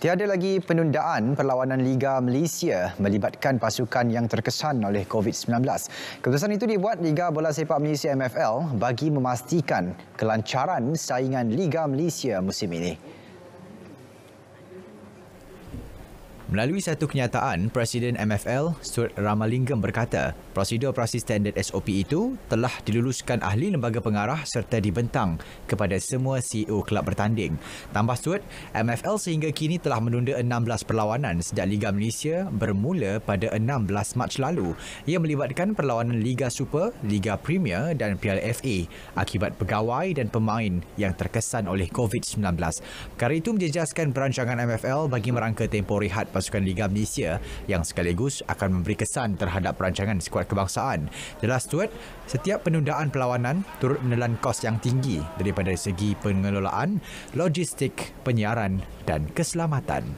Tiada lagi penundaan perlawanan Liga Malaysia melibatkan pasukan yang terkesan oleh COVID-19. Keputusan itu dibuat Liga Bola Sepak Malaysia MFL bagi memastikan kelancaran saingan Liga Malaysia musim ini. Melalui satu kenyataan, Presiden MFL, Stuart Ramalingam berkata, prosedur operasi standard SOP itu telah diluluskan ahli lembaga pengarah serta dibentang kepada semua CEO kelab bertanding. Tambah Stuart, MFL sehingga kini telah menunda 16 perlawanan sejak Liga Malaysia bermula pada 16 Mac lalu. Ia melibatkan perlawanan Liga Super, Liga Premier dan Piala FA akibat pegawai dan pemain yang terkesan oleh COVID-19. Perkara itu menjejaskan perancangan MFL bagi merangka tempoh rehat pasukan Liga Malaysia yang sekaligus akan memberi kesan terhadap perancangan skuad kebangsaan. Jelas Stuart, setiap penundaan perlawanan turut menelan kos yang tinggi daripada segi pengelolaan, logistik, penyiaran dan keselamatan.